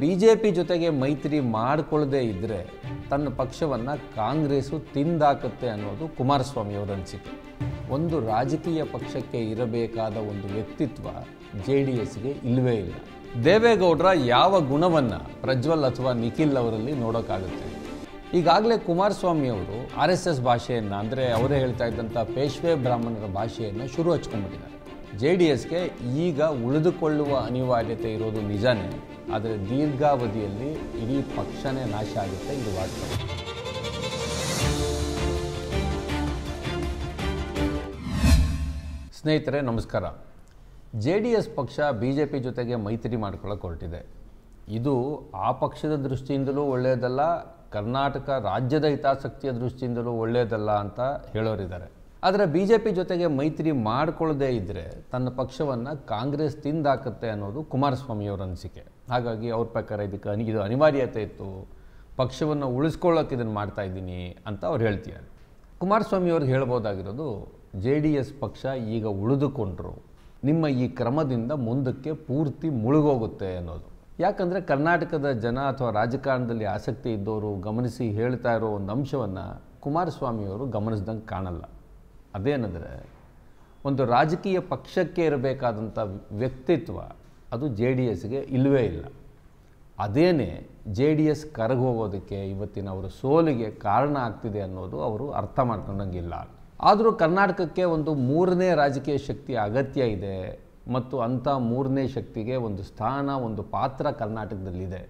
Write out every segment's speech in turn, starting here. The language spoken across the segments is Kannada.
ಬಿ ಜೆ ಪಿ ಜೊತೆಗೆ ಮೈತ್ರಿ ಮಾಡಿಕೊಳ್ಳದೆ ಇದ್ದರೆ ತನ್ನ ಪಕ್ಷವನ್ನು ಕಾಂಗ್ರೆಸ್ಸು ತಿಂದಾಕತ್ತೆ ಅನ್ನೋದು ಕುಮಾರಸ್ವಾಮಿ ಅವರ ಅನಿಸಿಕೆ ಒಂದು ರಾಜಕೀಯ ಪಕ್ಷಕ್ಕೆ ಇರಬೇಕಾದ ಒಂದು ವ್ಯಕ್ತಿತ್ವ ಜೆ ಡಿ ಎಸ್ಗೆ ಇಲ್ಲವೇ ಇಲ್ಲ ದೇವೇಗೌಡರ ಯಾವ ಗುಣವನ್ನು ಪ್ರಜ್ವಲ್ ಅಥವಾ ನಿಖಿಲ್ ಅವರಲ್ಲಿ ನೋಡೋಕ್ಕಾಗುತ್ತೆ ಈಗಾಗಲೇ ಕುಮಾರಸ್ವಾಮಿ ಅವರು ಆರ್ ಎಸ್ ಎಸ್ ಭಾಷೆಯನ್ನು ಅಂದರೆ ಅವರೇ ಹೇಳ್ತಾ ಇದ್ದಂಥ ಪೇಶ್ವೆ ಬ್ರಾಹ್ಮಣರ ಭಾಷೆಯನ್ನು ಶುರು ಹಚ್ಕೊಂಡ್ಬಿಟ್ಟಿದ್ದಾರೆ ಜೆ ಡಿ ಎಸ್ಗೆ ಈಗ ಉಳಿದುಕೊಳ್ಳುವ ಅನಿವಾರ್ಯತೆ ಇರೋದು ನಿಜಾನೇ ಆದರೆ ದೀರ್ಘಾವಧಿಯಲ್ಲಿ ಇಡೀ ಪಕ್ಷನೇ ನಾಶ ಆಗುತ್ತೆ ಇದು ವಾಸ್ತವ ಸ್ನೇಹಿತರೆ ನಮಸ್ಕಾರ ಜೆ ಡಿ ಎಸ್ ಪಕ್ಷ ಬಿ ಜೆ ಪಿ ಜೊತೆಗೆ ಮೈತ್ರಿ ಮಾಡ್ಕೊಳ್ಳೋಕೆ ಹೊರಟಿದೆ ಇದು ಆ ಪಕ್ಷದ ದೃಷ್ಟಿಯಿಂದಲೂ ಒಳ್ಳೆಯದಲ್ಲ ಕರ್ನಾಟಕ ರಾಜ್ಯದ ಹಿತಾಸಕ್ತಿಯ ದೃಷ್ಟಿಯಿಂದಲೂ ಒಳ್ಳೆಯದಲ್ಲ ಅಂತ ಹೇಳೋರಿದ್ದಾರೆ ಆದರೆ ಬಿ ಜೆ ಪಿ ಜೊತೆಗೆ ಮೈತ್ರಿ ಮಾಡಿಕೊಳ್ಳದೇ ಇದ್ದರೆ ತನ್ನ ಪಕ್ಷವನ್ನು ಕಾಂಗ್ರೆಸ್ ತಿಂದಾಕತ್ತೆ ಅನ್ನೋದು ಕುಮಾರಸ್ವಾಮಿಯವರ ಅನಿಸಿಕೆ ಹಾಗಾಗಿ ಅವ್ರ ಪ್ರಕಾರ ಇದಕ್ಕೆ ನನಗೆ ಇದು ಅನಿವಾರ್ಯತೆ ಇತ್ತು ಪಕ್ಷವನ್ನು ಉಳಿಸ್ಕೊಳ್ಳೋಕೆ ಇದನ್ನು ಮಾಡ್ತಾ ಇದ್ದೀನಿ ಅಂತ ಅವ್ರು ಹೇಳ್ತಿದ್ದಾರೆ ಕುಮಾರಸ್ವಾಮಿ ಅವ್ರಿಗೆ ಹೇಳ್ಬೋದಾಗಿರೋದು ಜೆ ಡಿ ಎಸ್ ಪಕ್ಷ ಈಗ ಉಳಿದುಕೊಂಡ್ರು ನಿಮ್ಮ ಈ ಕ್ರಮದಿಂದ ಮುಂದಕ್ಕೆ ಪೂರ್ತಿ ಮುಳುಗೋಗುತ್ತೆ ಅನ್ನೋದು ಯಾಕಂದರೆ ಕರ್ನಾಟಕದ ಜನ ಅಥವಾ ರಾಜಕಾರಣದಲ್ಲಿ ಆಸಕ್ತಿ ಇದ್ದವರು ಗಮನಿಸಿ ಹೇಳ್ತಾ ಇರೋ ಒಂದು ಅಂಶವನ್ನು ಕುಮಾರಸ್ವಾಮಿಯವರು ಗಮನಿಸ್ದಂಗೆ ಕಾಣಲ್ಲ ಅದೇನೆಂದರೆ ಒಂದು ರಾಜಕೀಯ ಪಕ್ಷಕ್ಕೆ ಇರಬೇಕಾದಂಥ ವ್ಯಕ್ತಿತ್ವ ಅದು ಜೆ ಡಿ ಎಸ್ಗೆ ಇಲ್ಲವೇ ಇಲ್ಲ ಅದೇನೇ ಜೆ ಡಿ ಎಸ್ ಕರಗೋಗೋದಕ್ಕೆ ಇವತ್ತಿನ ಅವರ ಸೋಲಿಗೆ ಕಾರಣ ಆಗ್ತಿದೆ ಅನ್ನೋದು ಅವರು ಅರ್ಥ ಮಾಡ್ಕೊಂಡಂಗಿಲ್ಲ ಆದರೂ ಕರ್ನಾಟಕಕ್ಕೆ ಒಂದು ಮೂರನೇ ರಾಜಕೀಯ ಶಕ್ತಿ ಅಗತ್ಯ ಇದೆ ಮತ್ತು ಅಂಥ ಮೂರನೇ ಶಕ್ತಿಗೆ ಒಂದು ಸ್ಥಾನ ಒಂದು ಪಾತ್ರ ಕರ್ನಾಟಕದಲ್ಲಿದೆ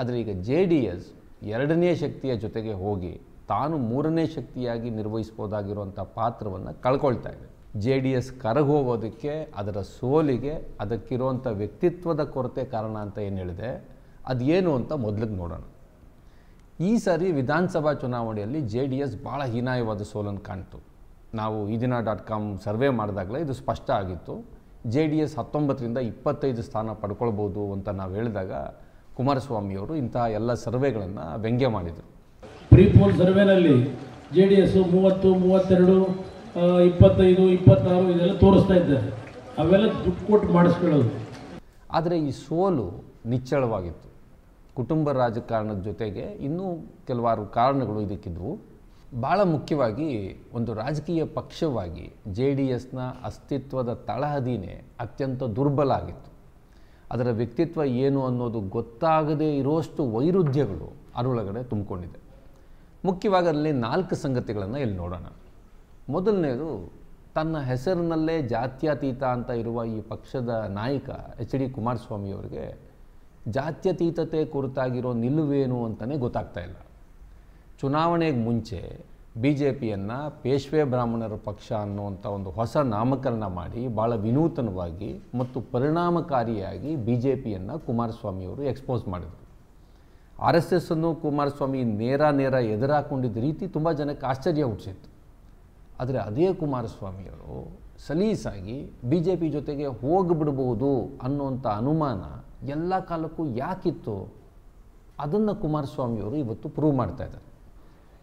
ಆದರೆ ಈಗ ಜೆ ಡಿ ಎಸ್ ಎರಡನೇ ಶಕ್ತಿಯ ಜೊತೆಗೆ ಹೋಗಿ ತಾನು ಮೂರನೇ ಶಕ್ತಿಯಾಗಿ ನಿರ್ವಹಿಸ್ಬೋದಾಗಿರುವಂಥ ಪಾತ್ರವನ್ನು ಕಳ್ಕೊಳ್ತಾ ಇದೆ ಜೆ ಡಿ ಎಸ್ ಕರಗೋಗೋದಕ್ಕೆ ಅದರ ಸೋಲಿಗೆ ಅದಕ್ಕಿರುವಂಥ ವ್ಯಕ್ತಿತ್ವದ ಕೊರತೆ ಕಾರಣ ಅಂತ ಏನು ಹೇಳಿದೆ ಅದೇನು ಅಂತ ಮೊದಲಿಗೆ ನೋಡೋಣ ಈ ಸಾರಿ ವಿಧಾನಸಭಾ ಚುನಾವಣೆಯಲ್ಲಿ ಜೆ ಡಿ ಎಸ್ ಭಾಳ ಹೀನಾಯವಾದ ಸೋಲನ್ನು ಕಾಣ್ತು ನಾವು ಈ ದಿನ ಡಾಟ್ ಕಾಮ್ ಸರ್ವೆ ಮಾಡಿದಾಗಲೇ ಇದು ಸ್ಪಷ್ಟ ಆಗಿತ್ತು ಜೆ ಡಿ ಎಸ್ ಹತ್ತೊಂಬತ್ತರಿಂದ ಇಪ್ಪತ್ತೈದು ಸ್ಥಾನ ಪಡ್ಕೊಳ್ಬೋದು ಅಂತ ನಾವು ಹೇಳಿದಾಗ ಕುಮಾರಸ್ವಾಮಿಯವರು ಇಂತಹ ಎಲ್ಲ ಸರ್ವೆಗಳನ್ನು ವ್ಯಂಗ್ಯ ಮಾಡಿದರು ಪ್ರೀಪೋಲ್ ಸರ್ವೆನಲ್ಲಿ ಜೆ ಡಿ ಎಸ್ ಮೂವತ್ತು ಮೂವತ್ತೆರಡು ಇಪ್ಪತ್ತೈದು ಇಪ್ಪತ್ತಾರು ಇದೆಲ್ಲ ತೋರಿಸ್ತಾ ಇದ್ದಾರೆ ಅವೆಲ್ಲ ದುಡ್ಡು ಕೊಟ್ಟು ಮಾಡಿಸ್ಕೊಳ್ಳೋದು ಆದರೆ ಈ ಸೋಲು ನಿಚ್ಚಳವಾಗಿತ್ತು ಕುಟುಂಬ ರಾಜಕಾರಣದ ಜೊತೆಗೆ ಇನ್ನೂ ಕೆಲವಾರು ಕಾರಣಗಳು ಇದಕ್ಕಿದ್ವು ಭಾಳ ಮುಖ್ಯವಾಗಿ ಒಂದು ರಾಜಕೀಯ ಪಕ್ಷವಾಗಿ ಜೆ ಡಿ ಎಸ್ನ ಅಸ್ತಿತ್ವದ ತಳಹದಿನೇ ಅತ್ಯಂತ ದುರ್ಬಲ ಆಗಿತ್ತು ಅದರ ವ್ಯಕ್ತಿತ್ವ ಏನು ಅನ್ನೋದು ಗೊತ್ತಾಗದೇ ಇರೋಷ್ಟು ವೈರುಧ್ಯಗಳು ಅದರೊಳಗಡೆ ತುಂಬಿಕೊಂಡಿದೆ ಮುಖ್ಯವಾಗಿ ಅಲ್ಲಿ ನಾಲ್ಕು ಸಂಗತಿಗಳನ್ನು ಇಲ್ಲಿ ನೋಡೋಣ ಮೊದಲನೇದು ತನ್ನ ಹೆಸರಿನಲ್ಲೇ ಜಾತ್ಯತೀತ ಅಂತ ಇರುವ ಈ ಪಕ್ಷದ ನಾಯಕ ಎಚ್ ಡಿ ಕುಮಾರಸ್ವಾಮಿಯವರಿಗೆ ಜಾತ್ಯತೀತತೆ ಕುರಿತಾಗಿರೋ ನಿಲುವೇನು ಅಂತಲೇ ಗೊತ್ತಾಗ್ತಾ ಇಲ್ಲ ಚುನಾವಣೆಗೆ ಮುಂಚೆ ಬಿ ಜೆ ಪಿಯನ್ನು ಪೇಶ್ವೆ ಬ್ರಾಹ್ಮಣರ ಪಕ್ಷ ಅನ್ನುವಂಥ ಒಂದು ಹೊಸ ನಾಮಕರಣ ಮಾಡಿ ಭಾಳ ವಿನೂತನವಾಗಿ ಮತ್ತು ಪರಿಣಾಮಕಾರಿಯಾಗಿ ಬಿ ಜೆ ಪಿಯನ್ನು ಕುಮಾರಸ್ವಾಮಿಯವರು ಎಕ್ಸ್ಪೋಸ್ ಮಾಡಿದರು ಆರ್ ಎಸ್ ಎಸ್ ಅನ್ನು ಕುಮಾರಸ್ವಾಮಿ ನೇರ ನೇರ ಎದುರಾಕೊಂಡಿದ್ದ ರೀತಿ ತುಂಬ ಜನಕ್ಕೆ ಆಶ್ಚರ್ಯ ಹುಟ್ಟಿಸಿತ್ತು ಆದರೆ ಅದೇ ಕುಮಾರಸ್ವಾಮಿಯವರು ಸಲೀಸಾಗಿ ಬಿ ಜೆ ಪಿ ಜೊತೆಗೆ ಹೋಗಿಬಿಡ್ಬೋದು ಅನ್ನುವಂಥ ಅನುಮಾನ ಎಲ್ಲ ಕಾಲಕ್ಕೂ ಯಾಕಿತ್ತು ಅದನ್ನು ಕುಮಾರಸ್ವಾಮಿಯವರು ಇವತ್ತು ಪ್ರೂವ್ ಮಾಡ್ತಾ ಇದ್ದಾರೆ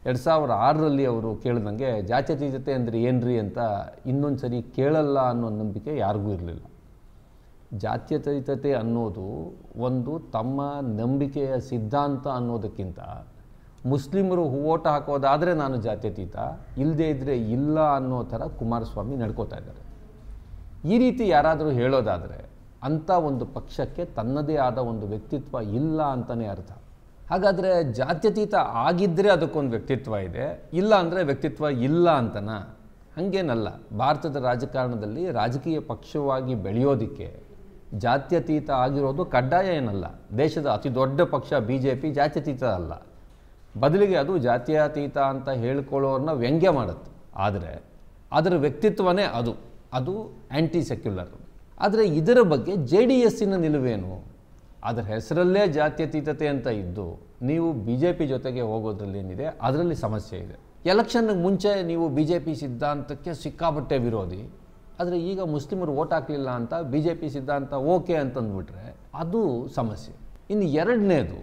ಎರಡು ಸಾವಿರ ಆರರಲ್ಲಿ ಅವರು ಕೇಳ್ದಂಗೆ ಜಾತ್ಯತೀತತೆ ಜೊತೆ ಅಂದರೆ ಏನ್ರಿ ಅಂತ ಇನ್ನೊಂದು ಸರಿ ಕೇಳಲ್ಲ ಅನ್ನೋ ನಂಬಿಕೆ ಯಾರಿಗೂ ಇರಲಿಲ್ಲ ಜಾತ್ಯತೀತತೆ ಅನ್ನೋದು ಒಂದು ತಮ್ಮ ನಂಬಿಕೆಯ ಸಿದ್ಧಾಂತ ಅನ್ನೋದಕ್ಕಿಂತ ಮುಸ್ಲಿಮರು ಓಟ ಹಾಕೋದಾದರೆ ನಾನು ಜಾತ್ಯತೀತ ಇಲ್ಲದೇ ಇದ್ದರೆ ಇಲ್ಲ ಅನ್ನೋ ಥರ ಕುಮಾರಸ್ವಾಮಿ ನಡ್ಕೋತಾ ಇದ್ದಾರೆ ಈ ರೀತಿ ಯಾರಾದರೂ ಹೇಳೋದಾದರೆ ಅಂಥ ಒಂದು ಪಕ್ಷಕ್ಕೆ ತನ್ನದೇ ಆದ ಒಂದು ವ್ಯಕ್ತಿತ್ವ ಇಲ್ಲ ಅಂತಲೇ ಅರ್ಥ ಹಾಗಾದರೆ ಜಾತ್ಯತೀತ ಆಗಿದ್ದರೆ ಅದಕ್ಕೊಂದು ವ್ಯಕ್ತಿತ್ವ ಇದೆ ಇಲ್ಲ ಅಂದರೆ ವ್ಯಕ್ತಿತ್ವ ಇಲ್ಲ ಅಂತನ ಹಾಗೇನಲ್ಲ ಭಾರತದ ರಾಜಕಾರಣದಲ್ಲಿ ರಾಜಕೀಯ ಪಕ್ಷವಾಗಿ ಬೆಳೆಯೋದಕ್ಕೆ ಜಾತ್ಯತೀತ ಆಗಿರೋದು ಕಡ್ಡಾಯ ಏನಲ್ಲ ದೇಶದ ಅತಿ ದೊಡ್ಡ ಪಕ್ಷ ಬಿ ಜೆ ಪಿ ಜಾತ್ಯತೀತ ಅಲ್ಲ ಬದಲಿಗೆ ಅದು ಜಾತ್ಯಾತೀತ ಅಂತ ಹೇಳ್ಕೊಳ್ಳೋರನ್ನ ವ್ಯಂಗ್ಯ ಮಾಡುತ್ತೆ ಆದರೆ ಅದರ ವ್ಯಕ್ತಿತ್ವನೇ ಅದು ಅದು ಆ್ಯಂಟಿ ಸೆಕ್ಯುಲರ್ ಆದರೆ ಇದರ ಬಗ್ಗೆ ಜೆ ಡಿ ಎಸ್ಸಿನ ನಿಲುವೇನು ಅದರ ಹೆಸರಲ್ಲೇ ಜಾತ್ಯತೀತತೆ ಅಂತ ಇದ್ದು ನೀವು ಬಿ ಜೆ ಪಿ ಜೊತೆಗೆ ಹೋಗೋದ್ರಲ್ಲಿ ಏನಿದೆ ಅದರಲ್ಲಿ ಸಮಸ್ಯೆ ಇದೆ ಎಲೆಕ್ಷನ್ಗೆ ಮುಂಚೆ ನೀವು ಬಿ ಜೆ ಪಿ ಸಿದ್ಧಾಂತಕ್ಕೆ ಸಿಕ್ಕಾಪಟ್ಟೆ ವಿರೋಧಿ ಆದರೆ ಈಗ ಮುಸ್ಲಿಮರು ಓಟ್ ಹಾಕಲಿಲ್ಲ ಅಂತ ಬಿ ಜೆ ಪಿ ಸಿದ್ಧಾಂತ ಓಕೆ ಅಂತಂದ್ಬಿಟ್ರೆ ಅದು ಸಮಸ್ಯೆ ಇನ್ನು ಎರಡನೇದು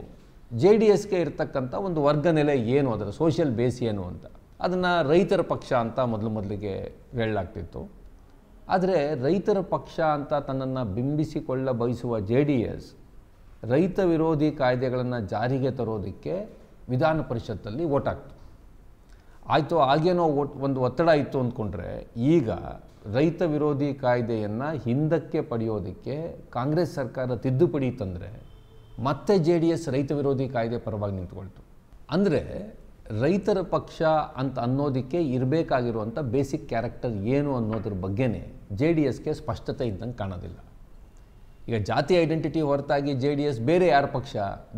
ಜೆ ಡಿ ಎಸ್ಗೆ ಇರ್ತಕ್ಕಂಥ ಒಂದು ವರ್ಗ ನೆಲೆ ಏನು ಅದರ ಸೋಷಿಯಲ್ ಬೇಸ್ ಏನು ಅಂತ ಅದನ್ನು ರೈತರ ಪಕ್ಷ ಅಂತ ಮೊದಲು ಮೊದಲಿಗೆ ಹೇಳಲಾಗ್ತಿತ್ತು ಆದರೆ ರೈತರ ಪಕ್ಷ ಅಂತ ತನ್ನನ್ನು ಬಿಂಬಿಸಿಕೊಳ್ಳ ಬಯಸುವ ಜೆ ಡಿ ಎಸ್ ರೈತ ವಿರೋಧಿ ಕಾಯ್ದೆಗಳನ್ನು ಜಾರಿಗೆ ತರೋದಕ್ಕೆ ವಿಧಾನ ಪರಿಷತ್ತಲ್ಲಿ ಓಟ್ ಆಯಿತು ಆಗೇನೋ ಓಟ್ ಒಂದು ಒತ್ತಡ ಇತ್ತು ಅಂದ್ಕೊಂಡ್ರೆ ಈಗ ರೈತ ವಿರೋಧಿ ಕಾಯ್ದೆಯನ್ನು ಹಿಂದಕ್ಕೆ ಪಡೆಯೋದಕ್ಕೆ ಕಾಂಗ್ರೆಸ್ ಸರ್ಕಾರ ತಿದ್ದುಪಡಿ ತಂದರೆ ಮತ್ತೆ ಜೆ ಡಿ ಎಸ್ ರೈತ ವಿರೋಧಿ ಕಾಯ್ದೆ ಪರವಾಗಿ ನಿಂತ್ಕೊಳ್ತು ಅಂದರೆ ರೈತರ ಪಕ್ಷ ಅಂತ ಅನ್ನೋದಕ್ಕೆ ಇರಬೇಕಾಗಿರುವಂಥ ಬೇಸಿಕ್ ಕ್ಯಾರೆಕ್ಟರ್ ಏನು ಅನ್ನೋದ್ರ ಬಗ್ಗೆ ಜೆ ಡಿ ಎಸ್ಗೆ ಸ್ಪಷ್ಟತೆ ಇದ್ದಂಗೆ ಕಾಣೋದಿಲ್ಲ ಈಗ ಜಾತಿ ಐಡೆಂಟಿಟಿ ಹೊರತಾಗಿ ಜೆ ಡಿ ಎಸ್ ಬೇರೆ ಯಾರ ಪಕ್ಷ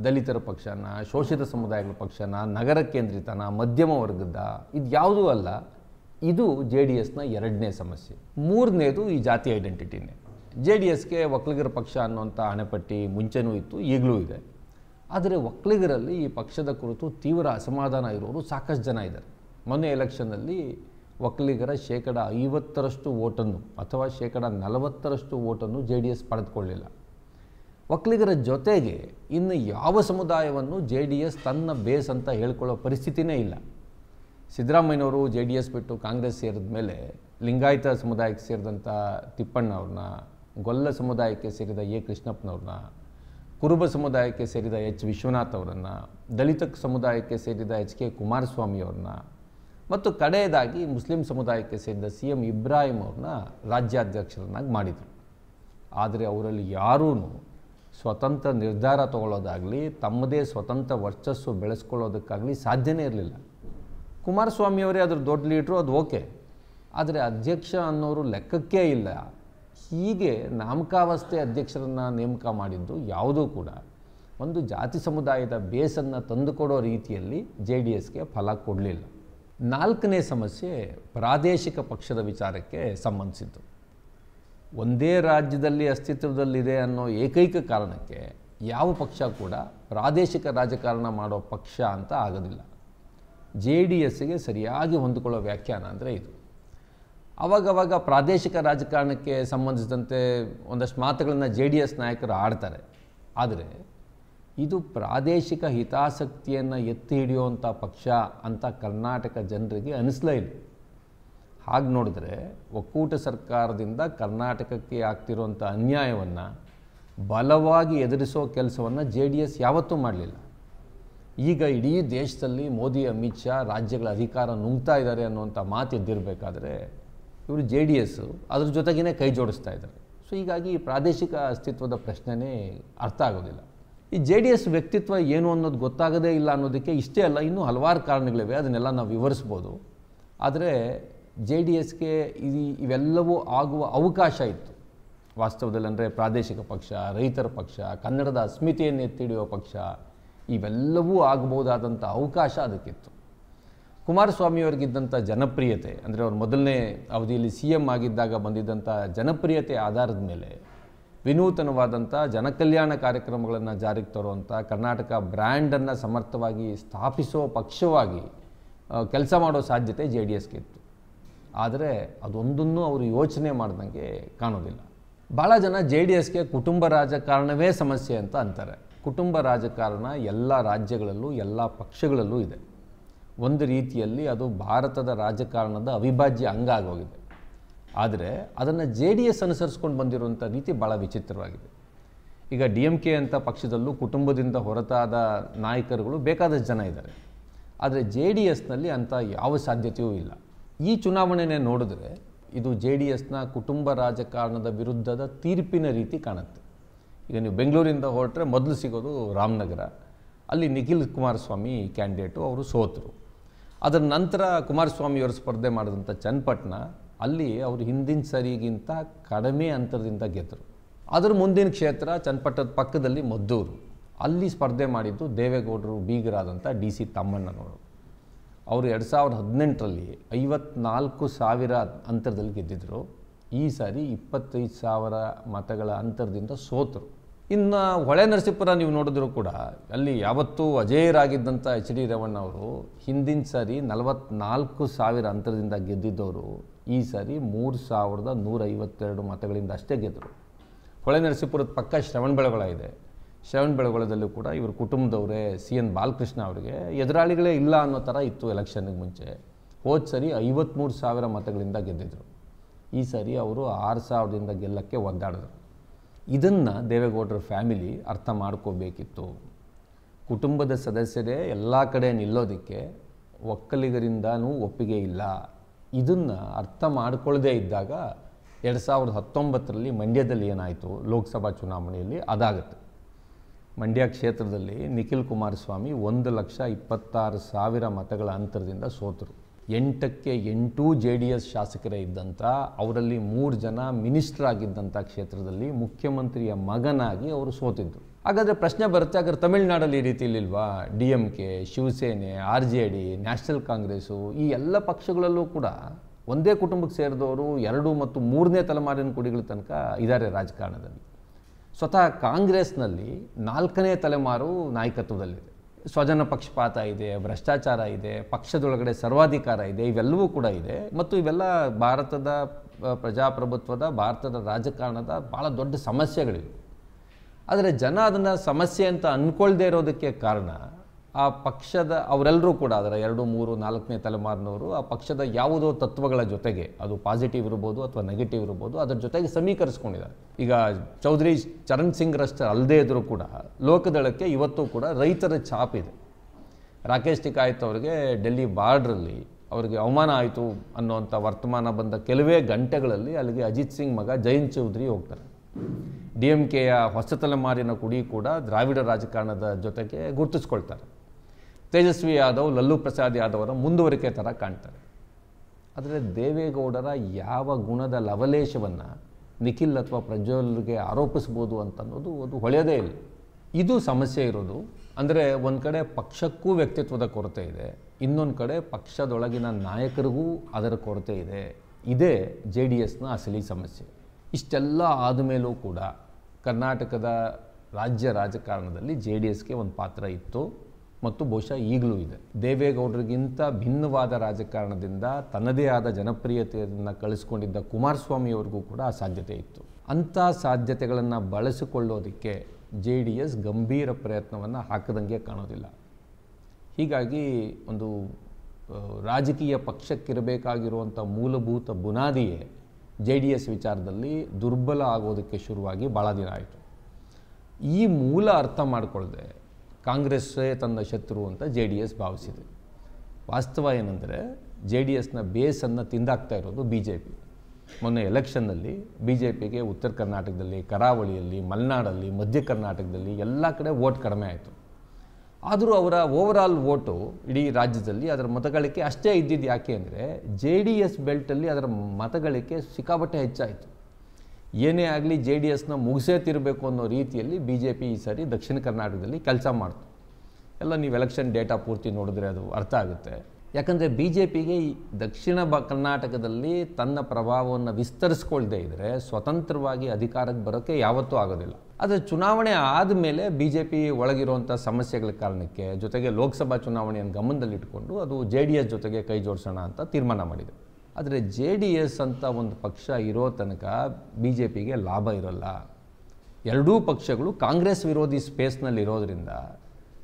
ದಲಿತರ ಪಕ್ಷನ ಶೋಷಿತ ಸಮುದಾಯಗಳ ಪಕ್ಷನ ನಗರ ಕೇಂದ್ರಿತನ ಮಧ್ಯಮ ವರ್ಗದ ಇದು ಯಾವುದೂ ಅಲ್ಲ ಇದು ಜೆ ಡಿ ಎಸ್ನ ಎರಡನೇ ಸಮಸ್ಯೆ ಮೂರನೇದು ಈ ಜಾತಿ ಐಡೆಂಟಿಟಿನೇ ಜೆ ಡಿ ಎಸ್ಗೆ ಒಕ್ಕಲಿಗರ ಪಕ್ಷ ಅನ್ನುವಂಥ ಹಣೆಪಟ್ಟಿ ಮುಂಚೆನೂ ಇತ್ತು ಈಗಲೂ ಇದೆ ಆದರೆ ಒಕ್ಕಲಿಗರಲ್ಲಿ ಈ ಪಕ್ಷದ ಕುರಿತು ತೀವ್ರ ಅಸಮಾಧಾನ ಇರೋರು ಸಾಕಷ್ಟು ಜನ ಇದ್ದಾರೆ ಮೊನ್ನೆ ಎಲೆಕ್ಷನ್ನಲ್ಲಿ ಒಕ್ಕಲಿಗರ ಶೇಕಡ ಐವತ್ತರಷ್ಟು ಓಟನ್ನು ಅಥವಾ ಶೇಕಡ ನಲವತ್ತರಷ್ಟು ಓಟನ್ನು ಜೆ ಡಿ ಎಸ್ ಪಡೆದುಕೊಳ್ಳಿಲ್ಲ ಒಕ್ಕಲಿಗರ ಜೊತೆಗೆ ಇನ್ನು ಯಾವ ಸಮುದಾಯವನ್ನು ಜೆ ಡಿ ಎಸ್ ತನ್ನ ಬೇಸ್ ಅಂತ ಹೇಳ್ಕೊಳ್ಳೋ ಪರಿಸ್ಥಿತಿನೇ ಇಲ್ಲ ಸಿದ್ದರಾಮಯ್ಯನವರು ಜೆ ಡಿ ಎಸ್ ಬಿಟ್ಟು ಕಾಂಗ್ರೆಸ್ ಸೇರಿದ ಮೇಲೆ ಲಿಂಗಾಯತ ಸಮುದಾಯಕ್ಕೆ ಸೇರಿದಂಥ ತಿಪ್ಪಣ್ಣ ಅವ್ರನ್ನ ಗೊಲ್ಲ ಸಮುದಾಯಕ್ಕೆ ಸೇರಿದ ಎ ಕೃಷ್ಣಪ್ಪನವ್ರನ್ನ ಕುರುಬ ಸಮುದಾಯಕ್ಕೆ ಸೇರಿದ ಎಚ್ ವಿಶ್ವನಾಥ್ ಅವರನ್ನು ದಲಿತ ಸಮುದಾಯಕ್ಕೆ ಸೇರಿದ ಎಚ್ ಕೆ ಕುಮಾರಸ್ವಾಮಿಯವ್ರನ್ನ ಮತ್ತು ಕಡೆಯದಾಗಿ ಮುಸ್ಲಿಂ ಸಮುದಾಯಕ್ಕೆ ಸೇರಿದ ಸಿ ಎಂ ಇಬ್ರಾಹಿಂ ಅವ್ರನ್ನ ರಾಜ್ಯಾಧ್ಯಕ್ಷರನ್ನಾಗಿ ಮಾಡಿದರು ಆದರೆ ಅವರಲ್ಲಿ ಯಾರೂ ಸ್ವತಂತ್ರ ನಿರ್ಧಾರ ತಗೊಳ್ಳೋದಾಗಲಿ ತಮ್ಮದೇ ಸ್ವತಂತ್ರ ವರ್ಚಸ್ಸು ಬೆಳೆಸ್ಕೊಳ್ಳೋದಕ್ಕಾಗಲಿ ಸಾಧ್ಯನೇ ಇರಲಿಲ್ಲ ಕುಮಾರಸ್ವಾಮಿಯವರೇ ಅದ್ರ ದೊಡ್ಡ ಲೀಡ್ರು ಅದು ಓಕೆ ಆದರೆ ಅಧ್ಯಕ್ಷ ಅನ್ನೋರು ಲೆಕ್ಕಕ್ಕೇ ಇಲ್ಲ ಹೀಗೆ ನಾಮಕಾವಸ್ಥೆ ಅಧ್ಯಕ್ಷರನ್ನು ನೇಮಕ ಮಾಡಿದ್ದು ಯಾವುದೂ ಕೂಡ ಒಂದು ಜಾತಿ ಸಮುದಾಯದ ಬೇಸನ್ನು ತಂದುಕೊಡೋ ರೀತಿಯಲ್ಲಿ ಜೆ ಡಿ ಎಸ್ಗೆ ಫಲ ಕೊಡಲಿಲ್ಲ ನಾಲ್ಕನೇ ಸಮಸ್ಯೆ ಪ್ರಾದೇಶಿಕ ಪಕ್ಷದ ವಿಚಾರಕ್ಕೆ ಸಂಬಂಧಿಸಿದ್ದು ಒಂದೇ ರಾಜ್ಯದಲ್ಲಿ ಅಸ್ತಿತ್ವದಲ್ಲಿದೆ ಅನ್ನೋ ಏಕೈಕ ಕಾರಣಕ್ಕೆ ಯಾವ ಪಕ್ಷ ಕೂಡ ಪ್ರಾದೇಶಿಕ ರಾಜಕಾರಣ ಮಾಡೋ ಪಕ್ಷ ಅಂತ ಆಗೋದಿಲ್ಲ ಜೆ ಡಿ ಎಸ್ಗೆ ಸರಿಯಾಗಿ ಹೊಂದಿಕೊಳ್ಳೋ ವ್ಯಾಖ್ಯಾನ ಅಂದರೆ ಇದು ಅವಾಗವಾಗ ಪ್ರಾದೇಶಿಕ ರಾಜಕಾರಣಕ್ಕೆ ಸಂಬಂಧಿಸಿದಂತೆ ಒಂದಷ್ಟು ಮಾತುಗಳನ್ನು ಜೆ ಡಿ ಎಸ್ ನಾಯಕರು ಆಡ್ತಾರೆ ಆದರೆ ಇದು ಪ್ರಾದೇಶಿಕ ಹಿತಾಸಕ್ತಿಯನ್ನು ಎತ್ತಿ ಹಿಡಿಯುವಂಥ ಪಕ್ಷ ಅಂತ ಕರ್ನಾಟಕ ಜನರಿಗೆ ಅನಿಸ್ಲೇ ಇಲ್ಲ ಹಾಗೆ ನೋಡಿದ್ರೆ ಒಕ್ಕೂಟ ಸರ್ಕಾರದಿಂದ ಕರ್ನಾಟಕಕ್ಕೆ ಆಗ್ತಿರುವಂಥ ಅನ್ಯಾಯವನ್ನು ಬಲವಾಗಿ ಎದುರಿಸೋ ಕೆಲಸವನ್ನು ಜೆ ಡಿ ಎಸ್ ಯಾವತ್ತೂ ಮಾಡಲಿಲ್ಲ ಈಗ ಇಡೀ ದೇಶದಲ್ಲಿ ಮೋದಿ ಅಮಿತ್ ಶಾ ರಾಜ್ಯಗಳ ಅಧಿಕಾರ ನುಂಗ್ತಾ ಇದ್ದಾರೆ ಅನ್ನುವಂಥ ಮಾತು ಎದ್ದಿರಬೇಕಾದ್ರೆ ಇವರು ಜೆ ಡಿ ಎಸ್ಸು ಅದ್ರ ಜೊತೆಗೇ ಕೈ ಜೋಡಿಸ್ತಾ ಇದ್ದಾರೆ ಸೊ ಹೀಗಾಗಿ ಪ್ರಾದೇಶಿಕ ಅಸ್ತಿತ್ವದ ಪ್ರಶ್ನೆನೇ ಅರ್ಥ ಆಗೋದಿಲ್ಲ ಈ ಜೆ ಡಿ ಎಸ್ ವ್ಯಕ್ತಿತ್ವ ಏನು ಅನ್ನೋದು ಗೊತ್ತಾಗದೇ ಇಲ್ಲ ಅನ್ನೋದಕ್ಕೆ ಇಷ್ಟೇ ಅಲ್ಲ ಇನ್ನೂ ಹಲವಾರು ಕಾರಣಗಳಿವೆ ಅದನ್ನೆಲ್ಲ ನಾವು ವಿವರಿಸ್ಬೋದು ಆದರೆ ಜೆ ಡಿ ಎಸ್ಗೆ ಇದು ಇವೆಲ್ಲವೂ ಆಗುವ ಅವಕಾಶ ಇತ್ತು ವಾಸ್ತವದಲ್ಲಿ ಅಂದರೆ ಪ್ರಾದೇಶಿಕ ಪಕ್ಷ ರೈತರ ಪಕ್ಷ ಕನ್ನಡದ ಅಸ್ಮಿತೆಯನ್ನು ಎತ್ತಿಡಿಯುವ ಪಕ್ಷ ಇವೆಲ್ಲವೂ ಆಗಬಹುದಾದಂಥ ಅವಕಾಶ ಅದಕ್ಕಿತ್ತು ಕುಮಾರಸ್ವಾಮಿಯವ್ರಿಗಿದ್ದಂಥ ಜನಪ್ರಿಯತೆ ಅಂದರೆ ಅವರು ಮೊದಲನೇ ಅವಧಿಯಲ್ಲಿ ಸಿ ಎಮ್ ಆಗಿದ್ದಾಗ ಬಂದಿದ್ದಂಥ ಜನಪ್ರಿಯತೆ ಆಧಾರದ ಮೇಲೆ ವಿನೂತನವಾದಂಥ ಜನಕಲ್ಯಾಣ ಕಾರ್ಯಕ್ರಮಗಳನ್ನು ಜಾರಿಗೆ ತರುವಂಥ ಕರ್ನಾಟಕ ಬ್ರ್ಯಾಂಡನ್ನು ಸಮರ್ಥವಾಗಿ ಸ್ಥಾಪಿಸೋ ಪಕ್ಷವಾಗಿ ಕೆಲಸ ಮಾಡೋ ಸಾಧ್ಯತೆ ಜೆ ಡಿ ಎಸ್ಗೆ ಇತ್ತು ಆದರೆ ಅದೊಂದನ್ನು ಅವರು ಯೋಚನೆ ಮಾಡ್ದಂಗೆ ಕಾಣೋದಿಲ್ಲ ಭಾಳ ಜನ ಜೆ ಡಿ ಎಸ್ಗೆ ಕುಟುಂಬ ರಾಜಕಾರಣವೇ ಸಮಸ್ಯೆ ಅಂತ ಅಂತಾರೆ ಕುಟುಂಬ ರಾಜಕಾರಣ ಎಲ್ಲ ರಾಜ್ಯಗಳಲ್ಲೂ ಎಲ್ಲ ಪಕ್ಷಗಳಲ್ಲೂ ಇದೆ ಒಂದು ರೀತಿಯಲ್ಲಿ ಅದು ಭಾರತದ ರಾಜಕಾರಣದ ಅವಿಭಾಜ್ಯ ಅಂಗ ಆಗೋಗಿದೆ ಆದರೆ ಅದನ್ನು ಜೆ ಡಿ ಎಸ್ ಅನುಸರಿಸ್ಕೊಂಡು ಬಂದಿರುವಂಥ ರೀತಿ ಭಾಳ ವಿಚಿತ್ರವಾಗಿದೆ ಈಗ ಡಿ ಎಮ್ ಕೆ ಅಂತ ಪಕ್ಷದಲ್ಲೂ ಕುಟುಂಬದಿಂದ ಹೊರತಾದ ನಾಯಕರುಗಳು ಬೇಕಾದಷ್ಟು ಜನ ಇದ್ದಾರೆ ಆದರೆ ಜೆ ಡಿ ಎಸ್ನಲ್ಲಿ ಅಂಥ ಯಾವ ಸಾಧ್ಯತೆಯೂ ಇಲ್ಲ ಈ ಚುನಾವಣೆನೇ ನೋಡಿದ್ರೆ ಇದು ಜೆ ಡಿ ಎಸ್ನ ಕುಟುಂಬ ರಾಜಕಾರಣದ ವಿರುದ್ಧದ ತೀರ್ಪಿನ ರೀತಿ ಕಾಣುತ್ತೆ ಈಗ ನೀವು ಬೆಂಗಳೂರಿಂದ ಹೊರಟ್ರೆ ಮೊದಲು ಸಿಗೋದು ರಾಮನಗರ ಅಲ್ಲಿ ನಿಖಿಲ್ ಕುಮಾರಸ್ವಾಮಿ ಕ್ಯಾಂಡಿಡೇಟು ಅವರು ಸೋತರು ಅದರ ನಂತರ ಕುಮಾರಸ್ವಾಮಿಯವರು ಸ್ಪರ್ಧೆ ಮಾಡಿದಂಥ ಚನ್ನಪಟ್ಟಣ ಅಲ್ಲಿ ಅವರು ಹಿಂದಿನ ಸರಿಗಿಂತ ಕಡಿಮೆ ಅಂತರದಿಂದ ಗೆದ್ದರು ಅದರ ಮುಂದಿನ ಕ್ಷೇತ್ರ ಚನ್ನಪಟ್ಟದ ಪಕ್ಕದಲ್ಲಿ ಮದ್ದೂರು ಅಲ್ಲಿ ಸ್ಪರ್ಧೆ ಮಾಡಿದ್ದು ದೇವೇಗೌಡರು ಬೀಗರಾದಂಥ ಡಿ ಸಿ ತಮ್ಮಣ್ಣನವರು ಅವರು ಎರಡು ಸಾವಿರದ ಹದಿನೆಂಟರಲ್ಲಿ ಐವತ್ನಾಲ್ಕು ಸಾವಿರ ಅಂತರದಲ್ಲಿ ಗೆದ್ದಿದ್ದರು ಈ ಸಾರಿ ಇಪ್ಪತ್ತೈದು ಸಾವಿರ ಮತಗಳ ಅಂತರದಿಂದ ಸೋತರು ಇನ್ನು ಹೊಳೆ ನರಸೀಪುರ ನೀವು ನೋಡಿದ್ರು ಕೂಡ ಅಲ್ಲಿ ಯಾವತ್ತೂ ಅಜೇಯರಾಗಿದ್ದಂಥ ಎಚ್ ಡಿ ರೇವಣ್ಣ ಅವರು ಹಿಂದಿನ ಸಾರಿ ನಲವತ್ನಾಲ್ಕು ಸಾವಿರ ಅಂತರದಿಂದ ಗೆದ್ದಿದ್ದವರು ಈ ಸಾರಿ ಮೂರು ಸಾವಿರದ ನೂರೈವತ್ತೆರಡು ಮತಗಳಿಂದ ಅಷ್ಟೇ ಗೆದ್ದರು ಹೊಳೆ ನರಸೀಪುರದ ಪಕ್ಕ ಬೆಳಗೊಳ ಇದೆ ಬೆಳಗೊಳದಲ್ಲೂ ಕೂಡ ಇವರು ಕುಟುಂಬದವರೇ ಸಿ ಎನ್ ಬಾಲಕೃಷ್ಣ ಅವರಿಗೆ ಎದುರಾಳಿಗಳೇ ಇಲ್ಲ ಅನ್ನೋ ಥರ ಇತ್ತು ಎಲೆಕ್ಷನ್ಗೆ ಮುಂಚೆ ಹೋದ ಸರಿ ಐವತ್ತ್ಮೂರು ಸಾವಿರ ಮತಗಳಿಂದ ಗೆದ್ದಿದ್ರು ಈ ಸಾರಿ ಅವರು ಆರು ಸಾವಿರದಿಂದ ಗೆಲ್ಲಕ್ಕೆ ಒದ್ದಾಡಿದ್ರು ಇದನ್ನು ದೇವೇಗೌಡರ ಫ್ಯಾಮಿಲಿ ಅರ್ಥ ಮಾಡ್ಕೋಬೇಕಿತ್ತು ಕುಟುಂಬದ ಸದಸ್ಯರೇ ಎಲ್ಲ ಕಡೆ ನಿಲ್ಲೋದಕ್ಕೆ ಒಕ್ಕಲಿಗರಿಂದನೂ ಒಪ್ಪಿಗೆ ಇಲ್ಲ ಇದನ್ನು ಅರ್ಥ ಮಾಡ್ಕೊಳ್ಳದೇ ಇದ್ದಾಗ ಎರಡು ಸಾವಿರದ ಹತ್ತೊಂಬತ್ತರಲ್ಲಿ ಮಂಡ್ಯದಲ್ಲಿ ಏನಾಯಿತು ಲೋಕಸಭಾ ಚುನಾವಣೆಯಲ್ಲಿ ಅದಾಗುತ್ತೆ ಮಂಡ್ಯ ಕ್ಷೇತ್ರದಲ್ಲಿ ನಿಖಿಲ್ ಕುಮಾರಸ್ವಾಮಿ ಒಂದು ಲಕ್ಷ ಇಪ್ಪತ್ತಾರು ಸಾವಿರ ಮತಗಳ ಅಂತರದಿಂದ ಸೋತರು ಎಂಟಕ್ಕೆ ಎಂಟು ಜೆ ಡಿ ಎಸ್ ಶಾಸಕರೇ ಇದ್ದಂಥ ಅವರಲ್ಲಿ ಮೂರು ಜನ ಮಿನಿಸ್ಟರ್ ಆಗಿದ್ದಂಥ ಕ್ಷೇತ್ರದಲ್ಲಿ ಮುಖ್ಯಮಂತ್ರಿಯ ಮಗನಾಗಿ ಅವರು ಸೋತಿದ್ದರು ಹಾಗಾದರೆ ಪ್ರಶ್ನೆ ಬರುತ್ತೆ ಹಾಗಾದ್ರೆ ತಮಿಳ್ನಾಡಲ್ಲಿ ಈ ರೀತಿಲಿಲ್ವಾ D M K Shiv Sena R J D national Congress ಈ ಎಲ್ಲ ಪಕ್ಷಗಳಲ್ಲೂ ಕೂಡ ಒಂದೇ ಕುಟುಂಬಕ್ಕೆ ಸೇರಿದವರು ಎರಡು ಮತ್ತು ಮೂರನೇ ತಲೆಮಾರಿನ ಕುಡಿಗಳ ತನಕ ಇದ್ದಾರೆ ರಾಜಕಾರಣದಲ್ಲಿ ಸ್ವತಃ ಕಾಂಗ್ರೆಸ್ನಲ್ಲಿ ನಾಲ್ಕನೇ ತಲೆಮಾರು ನಾಯಕತ್ವದಲ್ಲಿದೆ ಸ್ವಜನ ಪಕ್ಷಪಾತ ಇದೆ ಭ್ರಷ್ಟಾಚಾರ ಇದೆ ಪಕ್ಷದೊಳಗಡೆ ಸರ್ವಾಧಿಕಾರ ಇದೆ ಇವೆಲ್ಲವೂ ಕೂಡ ಇದೆ ಮತ್ತು ಇವೆಲ್ಲ ಭಾರತದ ಪ್ರಜಾಪ್ರಭುತ್ವದ ಭಾರತದ ರಾಜಕಾರಣದ ಭಾಳ ದೊಡ್ಡ ಸಮಸ್ಯೆಗಳಿವೆ ಆದರೆ ಜನ ಅದನ್ನು ಸಮಸ್ಯೆ ಅಂತ ಅಂದ್ಕೊಳ್ದೇ ಇರೋದಕ್ಕೆ ಕಾರಣ ಆ ಪಕ್ಷದ ಅವರೆಲ್ಲರೂ ಕೂಡ ಅದರ ಎರಡು ಮೂರು ನಾಲ್ಕನೇ ತಲೆಮಾರಿನವರು ಆ ಪಕ್ಷದ ಯಾವುದೋ ತತ್ವಗಳ ಜೊತೆಗೆ ಅದು ಪಾಸಿಟಿವ್ ಇರ್ಬೋದು ಅಥವಾ ನೆಗೆಟಿವ್ ಇರ್ಬೋದು ಅದರ ಜೊತೆಗೆ ಸಮೀಕರಿಸ್ಕೊಂಡಿದ್ದಾರೆ ಈಗ ಚೌಧರಿ ಚರಣ್ ಸಿಂಗ್ರಷ್ಟೇ ಅಲ್ಲದೇ ಇದ್ದರೂ ಕೂಡ ಲೋಕದಳಕ್ಕೆ ಇವತ್ತು ಕೂಡ ರೈತರ ಛಾಪಿದೆ ರಾಕೇಶ್ ಟಿಕಾಯತ್ ಅವರಿಗೆ ಡೆಲ್ಲಿ ಬಾರ್ಡ್ರಲ್ಲಿ ಅವರಿಗೆ ಅವಮಾನ ಆಯಿತು ಅನ್ನೋಂಥ ವರ್ತಮಾನ ಬಂದ ಕೆಲವೇ ಗಂಟೆಗಳಲ್ಲಿ ಅಲ್ಲಿಗೆ ಅಜಿತ್ ಸಿಂಗ್ ಮಗ ಜಯಂತ್ ಚೌಧರಿ ಹೋಗ್ತಾರೆ ಡಿ ಎಂ ಕೆಯ ಹೊಸ ತಲೆಮಾರಿನ ಕುಡಿ ಕೂಡ ದ್ರಾವಿಡ ರಾಜಕಾರಣದ ಜೊತೆಗೆ ಗುರುತಿಸ್ಕೊಳ್ತಾರೆ ತೇಜಸ್ವಿ ಯಾದವ್ ಲಲ್ಲು ಪ್ರಸಾದ್ ಯಾದವರ ಮುಂದುವರಿಕೆ ಥರ ಕಾಣ್ತಾರೆ ಆದರೆ ದೇವೇಗೌಡರ ಯಾವ ಗುಣದ ಲವಲೇಶವನ್ನು ನಿಖಿಲ್ ಅಥವಾ ಪ್ರಜ್ವಲ್ಗೆ ಆರೋಪಿಸ್ಬೋದು ಅಂತ ಅನ್ನೋದು ಅದು ಹೊಳೆಯದೇ ಇಲ್ಲ ಇದು ಸಮಸ್ಯೆ ಇರೋದು ಅಂದರೆ ಒಂದು ಕಡೆ ಪಕ್ಷಕ್ಕೂ ವ್ಯಕ್ತಿತ್ವದ ಕೊರತೆ ಇದೆ ಇನ್ನೊಂದು ಕಡೆ ಪಕ್ಷದೊಳಗಿನ ನಾಯಕರಿಗೂ ಅದರ ಕೊರತೆ ಇದೆ ಇದೇ ಜೆ ಡಿ ಎಸ್ನ ಅಸಲಿ ಸಮಸ್ಯೆ ಇಷ್ಟೆಲ್ಲ ಆದಮೇಲೂ ಕೂಡ ಕರ್ನಾಟಕದ ರಾಜ್ಯ ರಾಜಕಾರಣದಲ್ಲಿ ಜೆ ಡಿ ಎಸ್ಗೆ ಒಂದು ಪಾತ್ರ ಇತ್ತು ಮತ್ತು ಬಹುಶಃ ಈಗಲೂ ಇದೆ ದೇವೇಗೌಡರಿಗಿಂತ ಭಿನ್ನವಾದ ರಾಜಕಾರಣದಿಂದ ತನ್ನದೇ ಆದ ಜನಪ್ರಿಯತೆಯನ್ನು ಕಳಿಸ್ಕೊಂಡಿದ್ದ ಕುಮಾರಸ್ವಾಮಿಯವ್ರಿಗೂ ಕೂಡ ಆ ಸಾಧ್ಯತೆ ಇತ್ತು ಅಂಥ ಸಾಧ್ಯತೆಗಳನ್ನು ಬಳಸಿಕೊಳ್ಳೋದಕ್ಕೆ ಜೆ ಡಿ ಎಸ್ ಗಂಭೀರ ಪ್ರಯತ್ನವನ್ನು ಹಾಕದಂಗೆ ಕಾಣೋದಿಲ್ಲ ಹೀಗಾಗಿ ಒಂದು ರಾಜಕೀಯ ಪಕ್ಷಕ್ಕಿರಬೇಕಾಗಿರುವಂಥ ಮೂಲಭೂತ ಬುನಾದಿಯೇ ಜೆ ಡಿ ಎಸ್ ವಿಚಾರದಲ್ಲಿ ದುರ್ಬಲ ಆಗೋದಕ್ಕೆ ಶುರುವಾಗಿ ಭಾಳ ದಿನ ಆಯಿತು ಈ ಮೂಲ ಅರ್ಥ ಮಾಡಿಕೊಳ್ಳದೆ ಕಾಂಗ್ರೆಸ್ಸೇ ತನ್ನ ಶತ್ರು ಅಂತ ಜೆ ಡಿ ಎಸ್ ಭಾವಿಸಿದೆ ವಾಸ್ತವ ಏನಂದರೆ ಜೆ ಡಿ ಎಸ್ನ ಬೇಸನ್ನು ತಿಂದಾಗ್ತಾ ಇರೋದು ಬಿ ಜೆ ಪಿ ಮೊನ್ನೆ ಎಲೆಕ್ಷನ್ನಲ್ಲಿ ಬಿ ಜೆ ಪಿಗೆ ಉತ್ತರ ಕರ್ನಾಟಕದಲ್ಲಿ ಕರಾವಳಿಯಲ್ಲಿ ಮಲೆನಾಡಲ್ಲಿ ಮಧ್ಯ ಕರ್ನಾಟಕದಲ್ಲಿ ಎಲ್ಲ ಕಡೆ ವೋಟ್ ಕಡಿಮೆ ಆಯಿತು ಆದರೂ ಅವರ ಆಲ್ ವೋಟು ಇಡೀ ರಾಜ್ಯದಲ್ಲಿ ಅದರ ಮತಗಳಿಕೆ ಅಷ್ಟೇ ಇದ್ದಿದ್ದು ಯಾಕೆ ಅಂದರೆ ಜೆ ಡಿ ಎಸ್ ಬೆಲ್ಟಲ್ಲಿ ಅದರ ಮತಗಳಿಕೆ ಸಿಕ್ಕಾಪಟ್ಟೆ ಹೆಚ್ಚಾಯಿತು ಏನೇ ಆಗಲಿ ಜೆ ಡಿ ಎಸ್ನ ಮುಗಿಸೇ ತಿರಬೇಕು ಅನ್ನೋ ರೀತಿಯಲ್ಲಿ ಬಿ ಜೆ ಪಿ ಈ ಸಾರಿ ದಕ್ಷಿಣ ಕರ್ನಾಟಕದಲ್ಲಿ ಕೆಲಸ ಮಾಡ್ತು ಎಲ್ಲ ನೀವು ಎಲೆಕ್ಷನ್ ಡೇಟಾ ಪೂರ್ತಿ ನೋಡಿದ್ರೆ ಅದು ಅರ್ಥ ಆಗುತ್ತೆ ಯಾಕಂದರೆ ಬಿ ಜೆ ಪಿಗೆ ದಕ್ಷಿಣ ಬ ಕರ್ನಾಟಕದಲ್ಲಿ ತನ್ನ ಪ್ರಭಾವವನ್ನು ವಿಸ್ತರಿಸ್ಕೊಳ್ದೇ ಇದ್ದರೆ ಸ್ವತಂತ್ರವಾಗಿ ಅಧಿಕಾರಕ್ಕೆ ಬರೋಕ್ಕೆ ಯಾವತ್ತೂ ಆಗೋದಿಲ್ಲ ಆದರೆ ಚುನಾವಣೆ ಆದಮೇಲೆ ಬಿ ಜೆ ಪಿ ಒಳಗಿರುವಂಥ ಸಮಸ್ಯೆಗಳ ಕಾರಣಕ್ಕೆ ಜೊತೆಗೆ ಲೋಕಸಭಾ ಚುನಾವಣೆಯನ್ನು ಗಮನದಲ್ಲಿಟ್ಕೊಂಡು ಅದು ಜೆ ಡಿ ಎಸ್ ಜೊತೆಗೆ ಕೈ ಜೋಡಿಸೋಣ ಅಂತ ತೀರ್ಮಾನ ಮಾಡಿದೆ ಆದರೆ ಜೆ ಡಿ ಎಸ್ ಅಂತ ಒಂದು ಪಕ್ಷ ಇರೋ ತನಕ ಬಿ ಜೆ ಪಿಗೆ ಲಾಭ ಇರೋಲ್ಲ ಎರಡೂ ಪಕ್ಷಗಳು ಕಾಂಗ್ರೆಸ್ ವಿರೋಧಿ ಸ್ಪೇಸ್ನಲ್ಲಿರೋದ್ರಿಂದ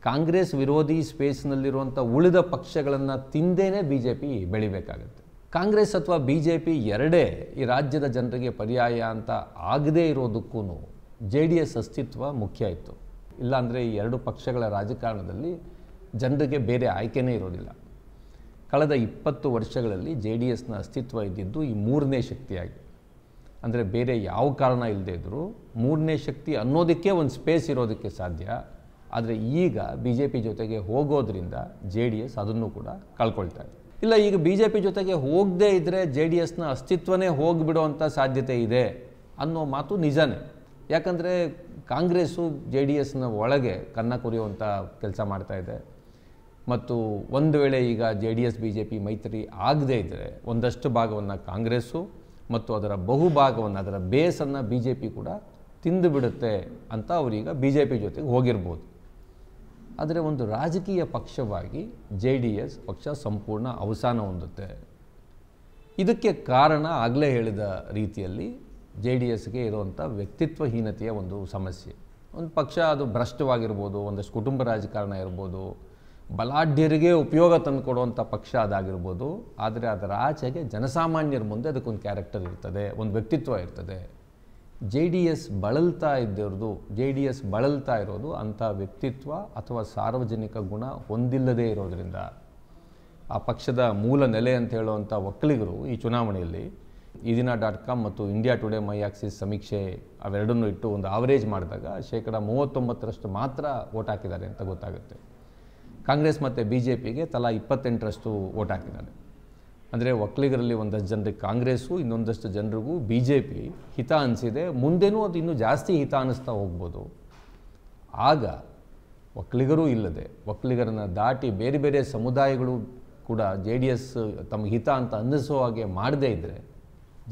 ಕಾಂಗ್ರೆಸ್ ವಿರೋಧಿ ಸ್ಪೇಸ್ನಲ್ಲಿರುವಂಥ ಉಳಿದ ಪಕ್ಷಗಳನ್ನು ತಿಂದೇನೆ ಬಿ ಜೆ ಪಿ ಬೆಳಿಬೇಕಾಗತ್ತೆ ಕಾಂಗ್ರೆಸ್ ಅಥವಾ ಬಿ ಜೆ ಪಿ ಎರಡೇ ಈ ರಾಜ್ಯದ ಜನರಿಗೆ ಪರ್ಯಾಯ ಅಂತ ಆಗದೇ ಇರೋದಕ್ಕೂ ಜೆ ಡಿ ಎಸ್ ಅಸ್ತಿತ್ವ ಮುಖ್ಯ ಇತ್ತು ಇಲ್ಲಾಂದರೆ ಈ ಎರಡು ಪಕ್ಷಗಳ ರಾಜಕಾರಣದಲ್ಲಿ ಜನರಿಗೆ ಬೇರೆ ಆಯ್ಕೆನೇ ಇರೋದಿಲ್ಲ ಕಳೆದ ಇಪ್ಪತ್ತು ವರ್ಷಗಳಲ್ಲಿ ಜೆ ಡಿ ಎಸ್ನ ಅಸ್ತಿತ್ವ ಇದ್ದಿದ್ದು ಈ ಮೂರನೇ ಶಕ್ತಿಯಾಗಿ ಅಂದರೆ ಬೇರೆ ಯಾವ ಕಾರಣ ಇಲ್ಲದೇ ಇದ್ದರೂ ಮೂರನೇ ಶಕ್ತಿ ಅನ್ನೋದಕ್ಕೆ ಒಂದು ಸ್ಪೇಸ್ ಇರೋದಕ್ಕೆ ಸಾಧ್ಯ ಆದರೆ ಈಗ ಬಿ ಜೆ ಪಿ ಜೊತೆಗೆ ಹೋಗೋದ್ರಿಂದ ಜೆ ಡಿ ಎಸ್ ಅದನ್ನು ಕೂಡ ಕಳ್ಕೊಳ್ತಾ ಇದೆ ಇಲ್ಲ ಈಗ ಬಿ ಜೆ ಪಿ ಜೊತೆಗೆ ಹೋಗದೇ ಇದ್ದರೆ ಜೆ ಡಿ ಎಸ್ನ ಅಸ್ತಿತ್ವನೇ ಹೋಗಿಬಿಡುವಂಥ ಸಾಧ್ಯತೆ ಇದೆ ಅನ್ನೋ ಮಾತು ನಿಜನೇ ಯಾಕಂದರೆ ಕಾಂಗ್ರೆಸ್ಸು ಜೆ ಡಿ ಎಸ್ನ ಒಳಗೆ ಕನ್ನ ಕುರಿಯುವಂಥ ಕೆಲಸ ಮಾಡ್ತಾ ಇದೆ ಮತ್ತು ಒಂದು ವೇಳೆ ಈಗ J D S B J P ಮೈತ್ರಿ ಆಗದೇ ಇದ್ದರೆ ಒಂದಷ್ಟು ಭಾಗವನ್ನು ಕಾಂಗ್ರೆಸ್ಸು ಮತ್ತು ಅದರ ಬಹುಭಾಗವನ್ನು ಅದರ ಬೇಸನ್ನು ಬಿ ಜೆ ಪಿ ಕೂಡ ತಿಂದು ಬಿಡುತ್ತೆ ಅಂತ ಅವರೀಗ ಬಿ ಜೆ ಪಿ ಜೊತೆಗೆ ಹೋಗಿರ್ಬೋದು ಆದರೆ ಒಂದು ರಾಜಕೀಯ ಪಕ್ಷವಾಗಿ ಜೆ ಡಿ ಎಸ್ ಪಕ್ಷ ಸಂಪೂರ್ಣ ಅವಸಾನ ಹೊಂದುತ್ತೆ ಇದಕ್ಕೆ ಕಾರಣ ಆಗಲೇ ಹೇಳಿದ ರೀತಿಯಲ್ಲಿ ಜೆ ಡಿ ಎಸ್ಗೆ ಇರುವಂಥ ವ್ಯಕ್ತಿತ್ವಹೀನತೆಯ ಒಂದು ಸಮಸ್ಯೆ ಒಂದು ಪಕ್ಷ ಅದು ಭ್ರಷ್ಟವಾಗಿರ್ಬೋದು ಒಂದಷ್ಟು ಕುಟುಂಬ ರಾಜಕಾರಣ ಇರ್ಬೋದು ಬಲಾಢ್ಯರಿಗೆ ಉಪಯೋಗ ತಂದುಕೊಡುವಂಥ ಪಕ್ಷ ಅದಾಗಿರ್ಬೋದು ಆದರೆ ಅದರ ಆಚೆಗೆ ಜನಸಾಮಾನ್ಯರ ಮುಂದೆ ಅದಕ್ಕೊಂದು ಕ್ಯಾರೆಕ್ಟರ್ ಇರ್ತದೆ ಒಂದು ವ್ಯಕ್ತಿತ್ವ ಇರ್ತದೆ ಜೆ ಡಿ ಎಸ್ ಬಳಲ್ತಾ ಇದ್ದಿರೋದು ಜೆ ಡಿ ಎಸ್ ಬಳಲ್ತಾ ಇರೋದು ಅಂಥ ವ್ಯಕ್ತಿತ್ವ ಅಥವಾ ಸಾರ್ವಜನಿಕ ಗುಣ ಹೊಂದಿಲ್ಲದೇ ಇರೋದರಿಂದ ಆ ಪಕ್ಷದ ಮೂಲ ನೆಲೆ ಅಂತ ಹೇಳುವಂಥ ಒಕ್ಕಲಿಗರು ಈ ಚುನಾವಣೆಯಲ್ಲಿ ಇದಿನ ಡಾಟ್ ಕಾಮ್ ಮತ್ತು ಇಂಡಿಯಾ ಟುಡೇ ಮೈ ಆಕ್ಸಿಸ್ ಸಮೀಕ್ಷೆ ಅವೆರಡನ್ನೂ ಇಟ್ಟು ಒಂದು ಆವರೇಜ್ ಮಾಡಿದಾಗ ಶೇಕಡ ಮೂವತ್ತೊಂಬತ್ತರಷ್ಟು ಮಾತ್ರ ವೋಟ್ ಹಾಕಿದ್ದಾರೆ ಅಂತ ಗೊತ್ತಾಗುತ್ತೆ ಕಾಂಗ್ರೆಸ್ ಮತ್ತು ಬಿ ಜೆ ಪಿಗೆ ತಲಾ ಇಪ್ಪತ್ತೆಂಟರಷ್ಟು ಓಟ್ ಹಾಕಿದ್ದಾರೆ ಅಂದರೆ ಒಕ್ಕಲಿಗರಲ್ಲಿ ಒಂದಷ್ಟು ಜನರಿಗೆ ಕಾಂಗ್ರೆಸ್ಸು ಇನ್ನೊಂದಷ್ಟು ಜನರಿಗೂ ಬಿ ಜೆ ಪಿ ಹಿತ ಅನಿಸಿದೆ ಮುಂದೆನೂ ಅದು ಇನ್ನೂ ಜಾಸ್ತಿ ಹಿತ ಅನ್ನಿಸ್ತಾ ಹೋಗ್ಬೋದು ಆಗ ಒಕ್ಕಲಿಗರೂ ಇಲ್ಲದೆ ಒಕ್ಕಲಿಗರನ್ನು ದಾಟಿ ಬೇರೆ ಬೇರೆ ಸಮುದಾಯಗಳು ಕೂಡ ಜೆ ಡಿ ಎಸ್ ತಮ್ಮ ಹಿತ ಅಂತ ಅನ್ನಿಸೋ ಹಾಗೆ ಮಾಡದೇ ಇದ್ದರೆ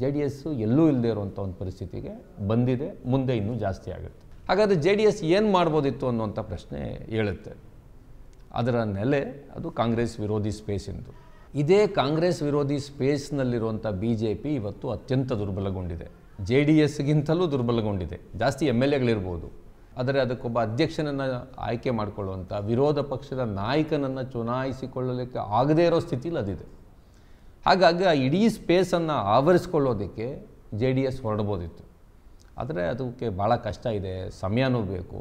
ಜೆ ಡಿ ಎಸ್ಸು ಎಲ್ಲೂ ಇಲ್ಲದೆ ಇರುವಂಥ ಒಂದು ಪರಿಸ್ಥಿತಿಗೆ ಬಂದಿದೆ ಮುಂದೆ ಇನ್ನೂ ಜಾಸ್ತಿ ಆಗುತ್ತೆ ಹಾಗಾದರೆ ಜೆ ಡಿ ಎಸ್ ಏನು ಮಾಡ್ಬೋದಿತ್ತು ಅನ್ನುವಂಥ ಪ್ರಶ್ನೆ ಹೇಳುತ್ತೆ ಅದರ ನೆಲೆ ಅದು ಕಾಂಗ್ರೆಸ್ ವಿರೋಧಿ ಸ್ಪೇಸ್ ಎಂದು ಇದೇ ಕಾಂಗ್ರೆಸ್ ವಿರೋಧಿ ಸ್ಪೇಸ್ನಲ್ಲಿರುವಂಥ ಬಿ ಜೆ ಪಿ ಇವತ್ತು ಅತ್ಯಂತ ದುರ್ಬಲಗೊಂಡಿದೆ ಜೆ ಡಿ ಎಸ್ಗಿಂತಲೂ ದುರ್ಬಲಗೊಂಡಿದೆ ಜಾಸ್ತಿ ಎಮ್ ಎಲ್ ಎಗಳಿರ್ಬೋದು ಆದರೆ ಅದಕ್ಕೊಬ್ಬ ಅಧ್ಯಕ್ಷನನ್ನು ಆಯ್ಕೆ ಮಾಡಿಕೊಳ್ಳುವಂಥ ವಿರೋಧ ಪಕ್ಷದ ನಾಯಕನನ್ನು ಚುನಾಯಿಸಿಕೊಳ್ಳಲಿಕ್ಕೆ ಆಗದೇ ಇರೋ ಸ್ಥಿತಿಲಿ ಅದಿದೆ ಹಾಗಾಗಿ ಆ ಇಡೀ ಸ್ಪೇಸನ್ನು ಆವರಿಸ್ಕೊಳ್ಳೋದಕ್ಕೆ ಜೆ ಡಿ ಎಸ್ ಹೊರಡ್ಬೋದಿತ್ತು ಆದರೆ ಅದಕ್ಕೆ ಭಾಳ ಕಷ್ಟ ಇದೆ ಸಮಯನೂ ಬೇಕು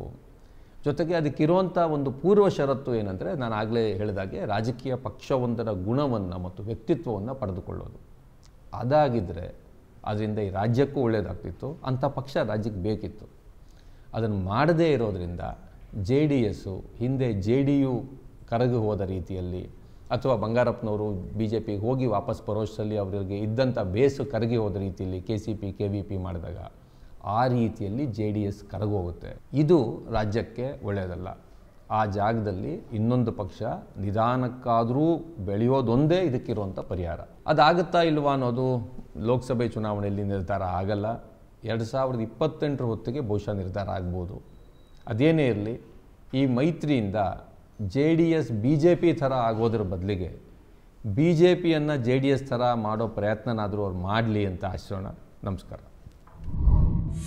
ಜೊತೆಗೆ ಅದಕ್ಕಿರುವಂಥ ಒಂದು ಪೂರ್ವ ಷರತ್ತು ಏನಂದರೆ ನಾನು ಆಗಲೇ ಹೇಳಿದಾಗೆ ರಾಜಕೀಯ ಪಕ್ಷವೊಂದರ ಗುಣವನ್ನು ಮತ್ತು ವ್ಯಕ್ತಿತ್ವವನ್ನು ಪಡೆದುಕೊಳ್ಳೋದು ಅದಾಗಿದ್ದರೆ ಅದರಿಂದ ಈ ರಾಜ್ಯಕ್ಕೂ ಒಳ್ಳೆಯದಾಗ್ತಿತ್ತು ಅಂಥ ಪಕ್ಷ ರಾಜ್ಯಕ್ಕೆ ಬೇಕಿತ್ತು ಅದನ್ನು ಮಾಡದೇ ಇರೋದರಿಂದ ಜೆ ಡಿ ಎಸ್ಸು ಹಿಂದೆ ಜೆ ಡಿ ಯು ಕರಗಿ ಹೋದ ರೀತಿಯಲ್ಲಿ ಅಥವಾ ಬಂಗಾರಪ್ಪನವರು ಬಿ ಜೆ ಪಿಗೆ ಹೋಗಿ ವಾಪಸ್ ಬರೋಷ್ಟರಲ್ಲಿ ಅವರಿಗೆ ಇದ್ದಂಥ ಬೇಸು ಕರಗಿ ಹೋದ ರೀತಿಯಲ್ಲಿ K C P K V P ಮಾಡಿದಾಗ ಆ ರೀತಿಯಲ್ಲಿ ಜೆ ಡಿ ಎಸ್ ಕರಗೋಗುತ್ತೆ ಇದು ರಾಜ್ಯಕ್ಕೆ ಒಳ್ಳೆಯದಲ್ಲ ಆ ಜಾಗದಲ್ಲಿ ಇನ್ನೊಂದು ಪಕ್ಷ ನಿಧಾನಕ್ಕಾದರೂ ಬೆಳೆಯೋದೊಂದೇ ಇದಕ್ಕಿರುವಂಥ ಪರಿಹಾರ ಅದಾಗುತ್ತಾ ಇಲ್ವಾ ಅನ್ನೋದು ಲೋಕಸಭೆ ಚುನಾವಣೆಯಲ್ಲಿ ನಿರ್ಧಾರ ಆಗಲ್ಲ ಎರಡು ಸಾವಿರದ ಇಪ್ಪತ್ತೆಂಟರ ಹೊತ್ತಿಗೆ ಬಹುಶಃ ನಿರ್ಧಾರ ಆಗ್ಬೋದು ಅದೇನೇ ಇರಲಿ ಈ ಮೈತ್ರಿಯಿಂದ J D S B J P ಥರ ಆಗೋದ್ರ ಬದಲಿಗೆ ಬಿ ಜೆ ಪಿಯನ್ನು ಜೆ ಡಿ ಎಸ್ ಥರ ಮಾಡೋ ಪ್ರಯತ್ನನಾದರೂ ಅವ್ರು ಮಾಡಲಿ ಅಂತ ಆಶ್ರೋಣ ನಮಸ್ಕಾರ